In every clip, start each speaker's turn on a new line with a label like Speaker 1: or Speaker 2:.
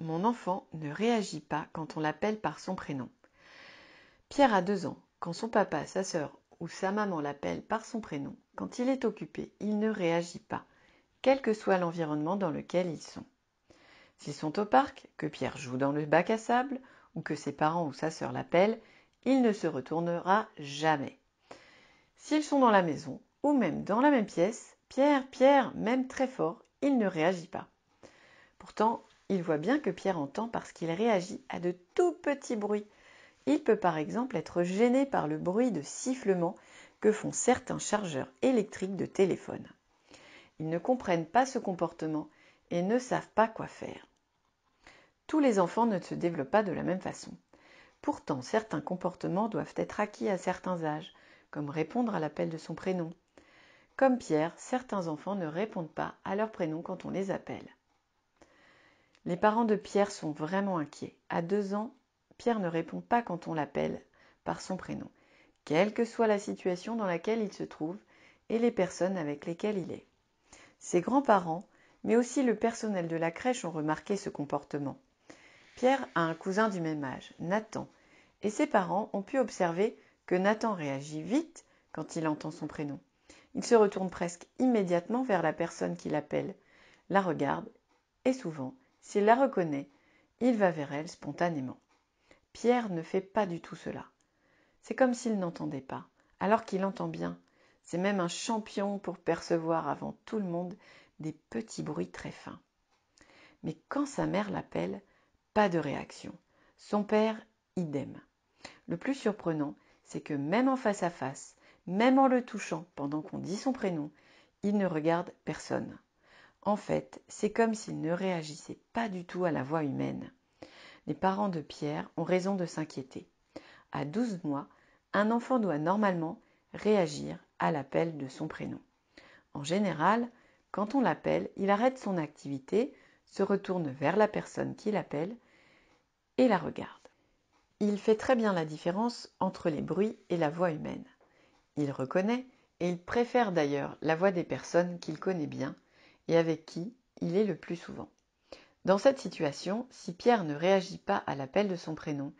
Speaker 1: Mon enfant ne réagit pas quand on l'appelle par son prénom. Pierre a deux ans. Quand son papa, sa sœur ou sa maman l'appelle par son prénom, quand il est occupé, il ne réagit pas, quel que soit l'environnement dans lequel ils sont. S'ils sont au parc, que Pierre joue dans le bac à sable, ou que ses parents ou sa sœur l'appellent, il ne se retournera jamais. S'ils sont dans la maison, ou même dans la même pièce, Pierre, Pierre, même très fort, il ne réagit pas. Pourtant, il voit bien que Pierre entend parce qu'il réagit à de tout petits bruits. Il peut par exemple être gêné par le bruit de sifflement que font certains chargeurs électriques de téléphone. Ils ne comprennent pas ce comportement et ne savent pas quoi faire. Tous les enfants ne se développent pas de la même façon. Pourtant, certains comportements doivent être acquis à certains âges, comme répondre à l'appel de son prénom, comme Pierre, certains enfants ne répondent pas à leur prénom quand on les appelle. Les parents de Pierre sont vraiment inquiets. À deux ans, Pierre ne répond pas quand on l'appelle par son prénom, quelle que soit la situation dans laquelle il se trouve et les personnes avec lesquelles il est. Ses grands-parents, mais aussi le personnel de la crèche ont remarqué ce comportement. Pierre a un cousin du même âge, Nathan, et ses parents ont pu observer que Nathan réagit vite quand il entend son prénom. Il se retourne presque immédiatement vers la personne qui l'appelle, la regarde, et souvent, s'il la reconnaît, il va vers elle spontanément. Pierre ne fait pas du tout cela. C'est comme s'il n'entendait pas, alors qu'il entend bien. C'est même un champion pour percevoir avant tout le monde des petits bruits très fins. Mais quand sa mère l'appelle, pas de réaction. Son père, idem. Le plus surprenant, c'est que même en face à face, même en le touchant, pendant qu'on dit son prénom, il ne regarde personne. En fait, c'est comme s'il ne réagissait pas du tout à la voix humaine. Les parents de Pierre ont raison de s'inquiéter. À 12 mois, un enfant doit normalement réagir à l'appel de son prénom. En général, quand on l'appelle, il arrête son activité, se retourne vers la personne qui l'appelle et la regarde. Il fait très bien la différence entre les bruits et la voix humaine. Il reconnaît, et il préfère d'ailleurs la voix des personnes qu'il connaît bien et avec qui il est le plus souvent. Dans cette situation, si Pierre ne réagit pas à l'appel de son prénom,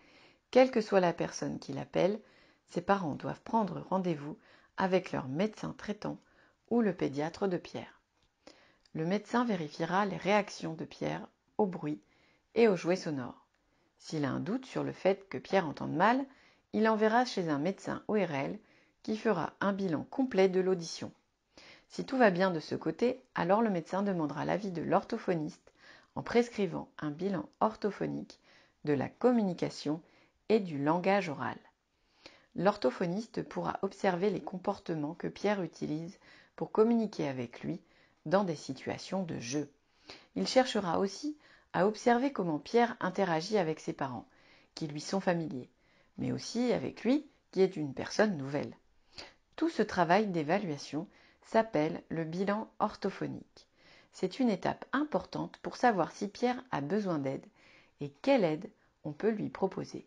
Speaker 1: quelle que soit la personne qui l'appelle, ses parents doivent prendre rendez-vous avec leur médecin traitant ou le pédiatre de Pierre. Le médecin vérifiera les réactions de Pierre au bruit et aux jouets sonores. S'il a un doute sur le fait que Pierre entende mal, il enverra chez un médecin ORL qui fera un bilan complet de l'audition. Si tout va bien de ce côté, alors le médecin demandera l'avis de l'orthophoniste en prescrivant un bilan orthophonique de la communication et du langage oral. L'orthophoniste pourra observer les comportements que Pierre utilise pour communiquer avec lui dans des situations de jeu. Il cherchera aussi à observer comment Pierre interagit avec ses parents, qui lui sont familiers, mais aussi avec lui, qui est une personne nouvelle. Tout ce travail d'évaluation s'appelle le bilan orthophonique. C'est une étape importante pour savoir si Pierre a besoin d'aide et quelle aide on peut lui proposer.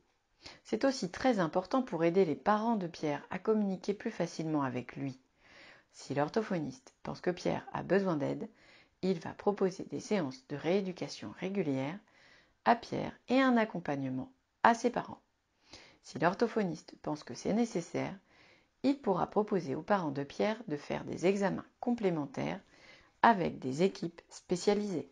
Speaker 1: C'est aussi très important pour aider les parents de Pierre à communiquer plus facilement avec lui. Si l'orthophoniste pense que Pierre a besoin d'aide, il va proposer des séances de rééducation régulières à Pierre et un accompagnement à ses parents. Si l'orthophoniste pense que c'est nécessaire, il pourra proposer aux parents de Pierre de faire des examens complémentaires avec des équipes spécialisées.